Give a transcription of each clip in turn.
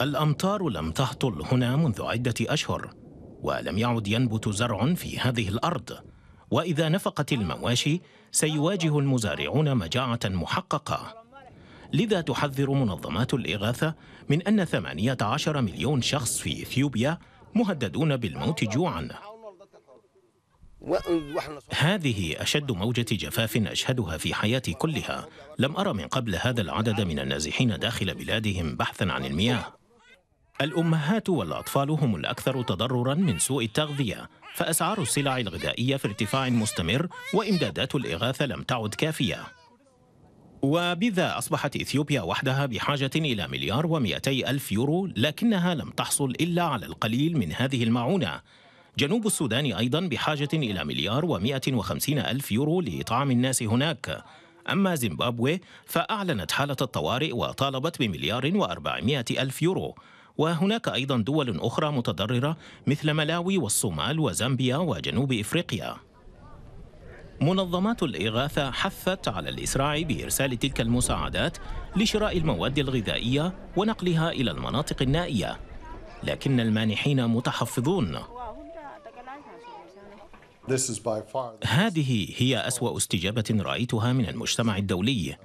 الأمطار لم تهطل هنا منذ عدة أشهر ولم يعد ينبت زرع في هذه الأرض وإذا نفقت المواشي سيواجه المزارعون مجاعة محققة لذا تحذر منظمات الإغاثة من أن 18 مليون شخص في إثيوبيا مهددون بالموت جوعاً هذه أشد موجة جفاف أشهدها في حياتي كلها لم أرى من قبل هذا العدد من النازحين داخل بلادهم بحثا عن المياه الأمهات والأطفال هم الأكثر تضرراً من سوء التغذية فأسعار السلع الغذائية في ارتفاع مستمر وإمدادات الإغاثة لم تعد كافية وبذا أصبحت إثيوبيا وحدها بحاجة إلى مليار ومئتي ألف يورو لكنها لم تحصل إلا على القليل من هذه المعونة جنوب السودان أيضا بحاجة إلى مليار ومئة وخمسين ألف يورو لإطعام الناس هناك أما زيمبابوي فأعلنت حالة الطوارئ وطالبت بمليار وأربعمائة ألف يورو وهناك أيضا دول أخرى متضررة مثل ملاوي والصومال وزامبيا وجنوب إفريقيا منظمات الإغاثة حثت على الإسراع بإرسال تلك المساعدات لشراء المواد الغذائية ونقلها إلى المناطق النائية لكن المانحين متحفظون هذه هي أسوأ استجابة رأيتها من المجتمع الدولي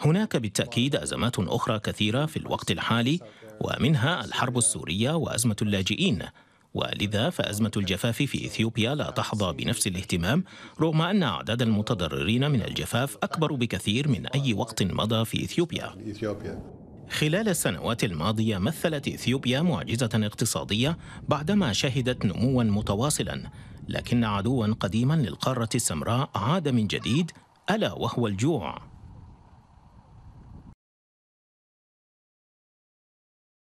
هناك بالتأكيد أزمات أخرى كثيرة في الوقت الحالي ومنها الحرب السورية وأزمة اللاجئين ولذا فأزمة الجفاف في إثيوبيا لا تحظى بنفس الاهتمام رغم أن أعداد المتضررين من الجفاف أكبر بكثير من أي وقت مضى في إثيوبيا خلال السنوات الماضية مثلت إثيوبيا معجزة اقتصادية بعدما شهدت نموا متواصلا لكن عدوا قديما للقارة السمراء عاد من جديد ألا وهو الجوع